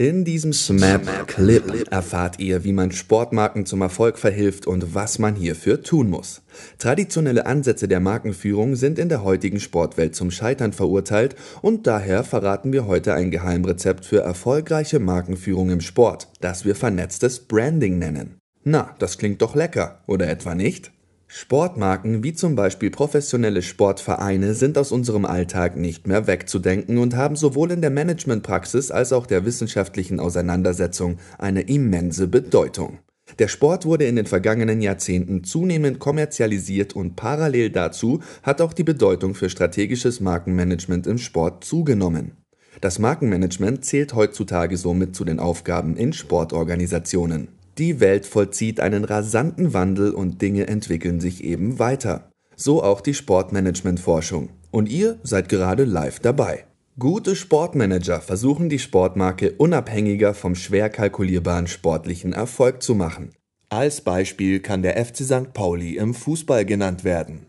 In diesem SMAP-Clip erfahrt ihr, wie man Sportmarken zum Erfolg verhilft und was man hierfür tun muss. Traditionelle Ansätze der Markenführung sind in der heutigen Sportwelt zum Scheitern verurteilt und daher verraten wir heute ein Geheimrezept für erfolgreiche Markenführung im Sport, das wir vernetztes Branding nennen. Na, das klingt doch lecker, oder etwa nicht? Sportmarken wie zum Beispiel professionelle Sportvereine sind aus unserem Alltag nicht mehr wegzudenken und haben sowohl in der Managementpraxis als auch der wissenschaftlichen Auseinandersetzung eine immense Bedeutung. Der Sport wurde in den vergangenen Jahrzehnten zunehmend kommerzialisiert und parallel dazu hat auch die Bedeutung für strategisches Markenmanagement im Sport zugenommen. Das Markenmanagement zählt heutzutage somit zu den Aufgaben in Sportorganisationen. Die Welt vollzieht einen rasanten Wandel und Dinge entwickeln sich eben weiter. So auch die Sportmanagementforschung. Und ihr seid gerade live dabei. Gute Sportmanager versuchen die Sportmarke unabhängiger vom schwer kalkulierbaren sportlichen Erfolg zu machen. Als Beispiel kann der FC St. Pauli im Fußball genannt werden.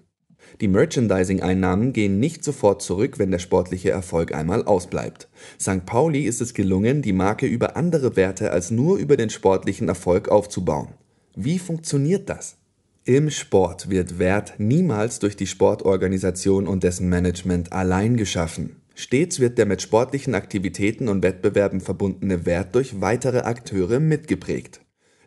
Die Merchandising-Einnahmen gehen nicht sofort zurück, wenn der sportliche Erfolg einmal ausbleibt. St. Pauli ist es gelungen, die Marke über andere Werte als nur über den sportlichen Erfolg aufzubauen. Wie funktioniert das? Im Sport wird Wert niemals durch die Sportorganisation und dessen Management allein geschaffen. Stets wird der mit sportlichen Aktivitäten und Wettbewerben verbundene Wert durch weitere Akteure mitgeprägt.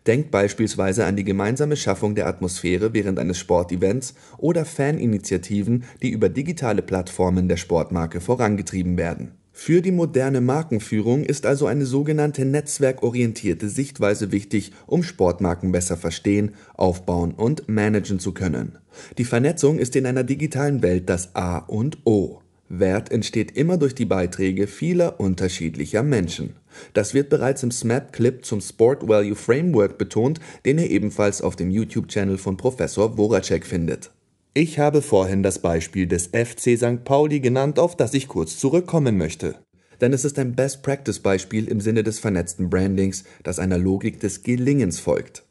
Denkt beispielsweise an die gemeinsame Schaffung der Atmosphäre während eines Sportevents oder Faninitiativen, die über digitale Plattformen der Sportmarke vorangetrieben werden. Für die moderne Markenführung ist also eine sogenannte netzwerkorientierte Sichtweise wichtig, um Sportmarken besser verstehen, aufbauen und managen zu können. Die Vernetzung ist in einer digitalen Welt das A und O. Wert entsteht immer durch die Beiträge vieler unterschiedlicher Menschen. Das wird bereits im SMAP-Clip zum Sport Value Framework betont, den ihr ebenfalls auf dem YouTube-Channel von Professor Woracek findet. Ich habe vorhin das Beispiel des FC St. Pauli genannt, auf das ich kurz zurückkommen möchte. Denn es ist ein Best-Practice-Beispiel im Sinne des vernetzten Brandings, das einer Logik des Gelingens folgt.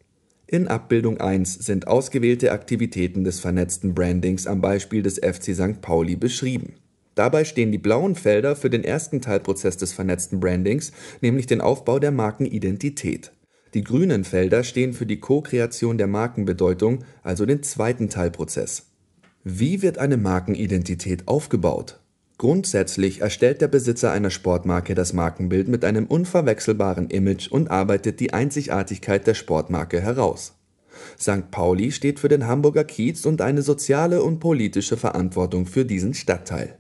In Abbildung 1 sind ausgewählte Aktivitäten des vernetzten Brandings am Beispiel des FC St. Pauli beschrieben. Dabei stehen die blauen Felder für den ersten Teilprozess des vernetzten Brandings, nämlich den Aufbau der Markenidentität. Die grünen Felder stehen für die co kreation der Markenbedeutung, also den zweiten Teilprozess. Wie wird eine Markenidentität aufgebaut? Grundsätzlich erstellt der Besitzer einer Sportmarke das Markenbild mit einem unverwechselbaren Image und arbeitet die Einzigartigkeit der Sportmarke heraus. St. Pauli steht für den Hamburger Kiez und eine soziale und politische Verantwortung für diesen Stadtteil.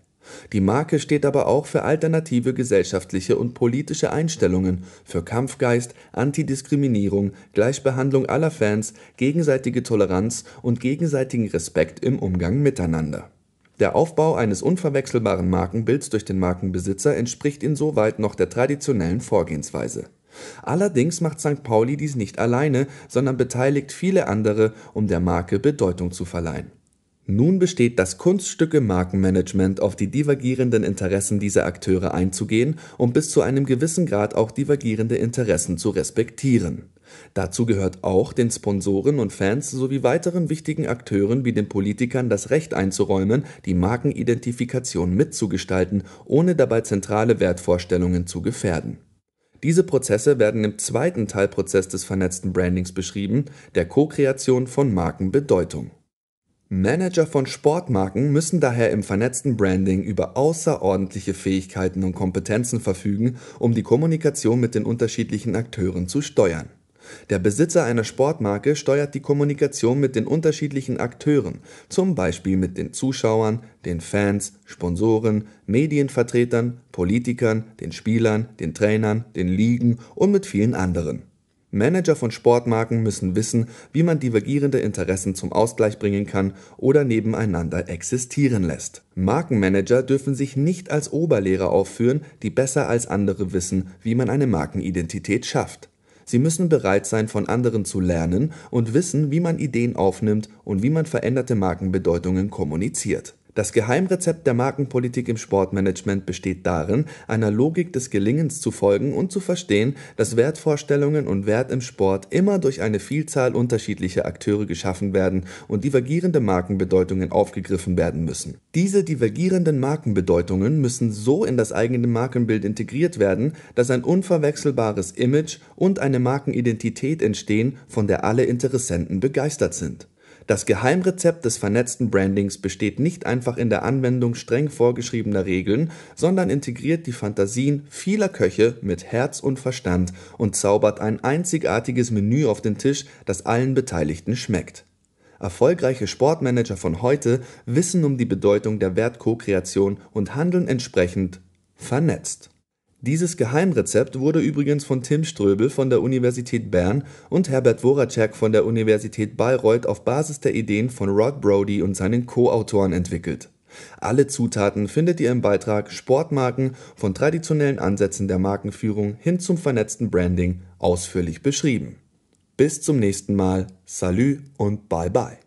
Die Marke steht aber auch für alternative gesellschaftliche und politische Einstellungen, für Kampfgeist, Antidiskriminierung, Gleichbehandlung aller Fans, gegenseitige Toleranz und gegenseitigen Respekt im Umgang miteinander. Der Aufbau eines unverwechselbaren Markenbilds durch den Markenbesitzer entspricht insoweit noch der traditionellen Vorgehensweise. Allerdings macht St. Pauli dies nicht alleine, sondern beteiligt viele andere, um der Marke Bedeutung zu verleihen nun besteht das Kunststücke Markenmanagement, auf die divergierenden Interessen dieser Akteure einzugehen und bis zu einem gewissen Grad auch divergierende Interessen zu respektieren. Dazu gehört auch, den Sponsoren und Fans sowie weiteren wichtigen Akteuren wie den Politikern das Recht einzuräumen, die Markenidentifikation mitzugestalten, ohne dabei zentrale Wertvorstellungen zu gefährden. Diese Prozesse werden im zweiten Teilprozess des vernetzten Brandings beschrieben, der Co-Kreation von Markenbedeutung Manager von Sportmarken müssen daher im vernetzten Branding über außerordentliche Fähigkeiten und Kompetenzen verfügen, um die Kommunikation mit den unterschiedlichen Akteuren zu steuern. Der Besitzer einer Sportmarke steuert die Kommunikation mit den unterschiedlichen Akteuren, zum Beispiel mit den Zuschauern, den Fans, Sponsoren, Medienvertretern, Politikern, den Spielern, den Trainern, den Ligen und mit vielen anderen. Manager von Sportmarken müssen wissen, wie man divergierende Interessen zum Ausgleich bringen kann oder nebeneinander existieren lässt. Markenmanager dürfen sich nicht als Oberlehrer aufführen, die besser als andere wissen, wie man eine Markenidentität schafft. Sie müssen bereit sein, von anderen zu lernen und wissen, wie man Ideen aufnimmt und wie man veränderte Markenbedeutungen kommuniziert. Das Geheimrezept der Markenpolitik im Sportmanagement besteht darin, einer Logik des Gelingens zu folgen und zu verstehen, dass Wertvorstellungen und Wert im Sport immer durch eine Vielzahl unterschiedlicher Akteure geschaffen werden und divergierende Markenbedeutungen aufgegriffen werden müssen. Diese divergierenden Markenbedeutungen müssen so in das eigene Markenbild integriert werden, dass ein unverwechselbares Image und eine Markenidentität entstehen, von der alle Interessenten begeistert sind das Geheimrezept des vernetzten Brandings besteht nicht einfach in der Anwendung streng vorgeschriebener Regeln, sondern integriert die Fantasien vieler Köche mit Herz und Verstand und zaubert ein einzigartiges Menü auf den Tisch, das allen Beteiligten schmeckt. Erfolgreiche Sportmanager von heute wissen um die Bedeutung der wert kreation und handeln entsprechend vernetzt. Dieses Geheimrezept wurde übrigens von Tim Ströbel von der Universität Bern und Herbert Woracek von der Universität Bayreuth auf Basis der Ideen von Rod Brody und seinen Co-Autoren entwickelt. Alle Zutaten findet ihr im Beitrag Sportmarken von traditionellen Ansätzen der Markenführung hin zum vernetzten Branding ausführlich beschrieben. Bis zum nächsten Mal, salut und bye bye.